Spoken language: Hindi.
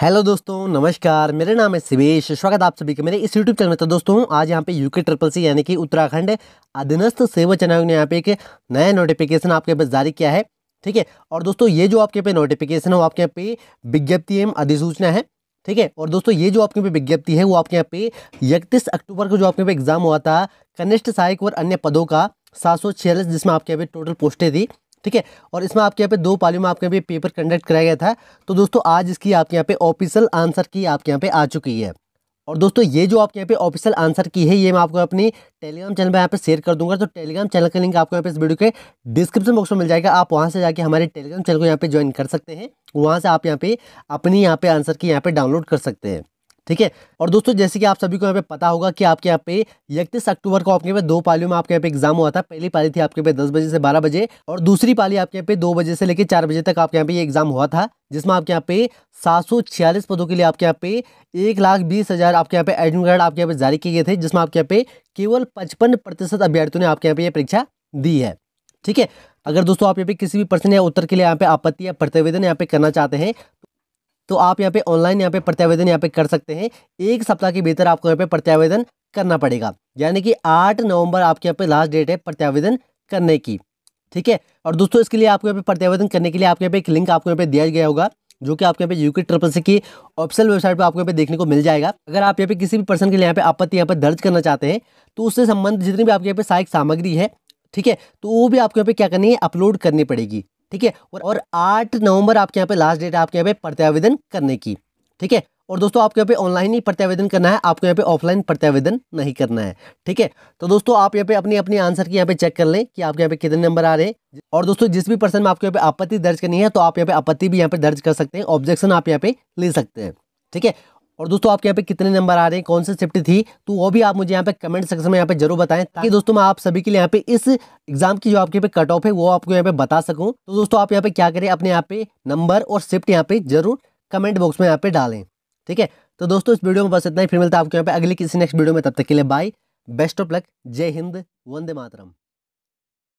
हेलो दोस्तों नमस्कार मेरा नाम है शिवेश स्वागत आप सभी का मेरे इस यूट्यूब चैनल में तो दोस्तों आज यहाँ पे यूके ट्रिपल सी यानी कि उत्तराखंड अधीनस्थ चयन आयोग ने यहाँ पे एक नया नोटिफिकेशन आपके पास जारी किया है ठीक है और दोस्तों ये जो आपके पे नोटिफिकेशन है वो आपके यहाँ पे विज्ञप्ति एवं अधिसूचना है ठीक है और दोस्तों ये जो आपके पे विज्ञप्ति है वो आपके यहाँ पे इकतीस अक्टूबर को जो आपके पे एग्जाम हुआ था कनिष्ठ सहायक और अन्य पदों का सात जिसमें आपके यहाँ पे टोटल पोस्टें थी ठीक है और इसमें आपके यहाँ पे दो पालियों में आपके यहाँ पे पेपर कंडक्ट कराया गया था तो दोस्तों आज इसकी आपके यहाँ पे ऑफिशियल आंसर की आपके यहाँ पे आ चुकी है और दोस्तों ये जो आपके यहाँ पे ऑफिशियल आंसर की है ये मैं आपको अपनी टेलीग्राम चैनल पर यहाँ पे शेयर कर दूंगा तो टेलीग्राम चैनल का लिंक आपको यहाँ पे इस वीडियो के डिस्क्रिप्शन बॉक्स में मिल जाएगा आप वहाँ से जाके हमारे टेलीग्राम चैनल को यहाँ पे ज्वाइन कर सकते हैं वहाँ से आप यहाँ पे अपनी यहाँ पे आंसर की यहाँ पे डाउनलोड कर सकते हैं ठीक है और दोस्तों जैसे कि आप सभी को यहाँ पे पता होगा कि आपके यहाँ पे इकतीस अक्टूबर को आपके यहाँ पे दो पालियों में आपके यहाँ पे एग्जाम हुआ था पहली पाली थी आपके पे दस बजे से बारह बजे और दूसरी पाली आपके यहाँ पे दो बजे से लेकर चार बजे तक आपके यहाँ पे ये एग्जाम हुआ था जिसमें आपके यहाँ पे सात सौ छियालीस पदों के लिए आपके यहाँ पे एक लाख बीस हज़ार आपके यहाँ पे एडमिट कार्ड आपके यहाँ पे जारी किए गए थे जिसमें आपके यहाँ पे केवल पचपन प्रतिशत अभ्यर्थियों ने आपके यहाँ पे ये परीक्षा दी है ठीक है अगर दोस्तों आप यहाँ पे किसी भी प्रश्न या उत्तर के लिए यहाँ पे आपत्ति या प्रतिवेदन यहाँ पे करना चाहते हैं तो आप यहाँ पे ऑनलाइन यहाँ पे प्रत्यावेदन यहाँ पे कर सकते हैं एक सप्ताह के भीतर आपको यहाँ पे प्रत्यावेदन करना पड़ेगा यानी कि आठ नवंबर आपके यहाँ पे लास्ट डेट है प्रत्यावेदन करने की ठीक है और दोस्तों इसके लिए आपको यहाँ पे प्रत्यावेदन करने के लिए आपके यहाँ पे एक लिंक आपको यहाँ पे दिया गया होगा जो कि आपके यहाँ पे यूके ट्रिपल सी की ऑफिशियल वेबसाइट पर आपको यहाँ पे देखने को मिल जाएगा अगर आप यहाँ पे किसी भी पर्सन के लिए यहाँ पे आपत्ति यहाँ पे दर्ज करना चाहते हैं तो उससे संबंधित जितनी भी आपके यहाँ पे सहायक सामग्री है ठीक है तो वो भी आपको यहाँ पे क्या करनी है अपलोड करनी पड़ेगी ठीक है और आठ नवंबर आपके यहाँ पे लास्ट डेट है आपके यहाँ पे प्रत्यावेदन करने की ठीक है और दोस्तों आपके यहाँ पे ऑनलाइन ही प्रत्यावेदन करना है आपको यहाँ पे ऑफलाइन प्रत्यावेदन नहीं करना है ठीक है तो दोस्तों आप यहाँ पे अपनी अपनी आंसर की यहाँ पे चेक कर लें कि आपके यहाँ पे कितने नंबर आ रहे हैं और दोस्तों जिस भी पर्सन में आपके यहाँ पे आपत्ति दर्ज करनी है तो आप यहाँ पे आपत्ति भी यहाँ पे दर्ज कर सकते हैं ऑब्जेक्शन आप यहाँ पे ले सकते हैं ठीक है और दोस्तों आपके यहाँ पे कितने नंबर आ रहे हैं कौन से शिफ्ट थी तो वो भी आप मुझे यहाँ पे कमेंट सेक्शन में यहाँ पे जरूर बताएं ताकि दोस्तों मैं आप सभी के लिए यहाँ पे इस एग्जाम की जो आपके पे कट ऑफ है वो आपको यहाँ पे बता सकूँ तो दोस्तों आप यहाँ पे क्या करें अपने यहाँ पे नंबर और शिफ्ट यहाँ पे जरूर कमेंट बॉक्स में यहाँ पे डालें ठीक है तो दोस्तों इस वीडियो में बस इतना ही फिर मिलता है आपके यहाँ पे अगली किसी नेक्स्ट वीडियो में तब तक के लिए बाय बेस्ट ऑफ लक जय हिंद वंदे मातरम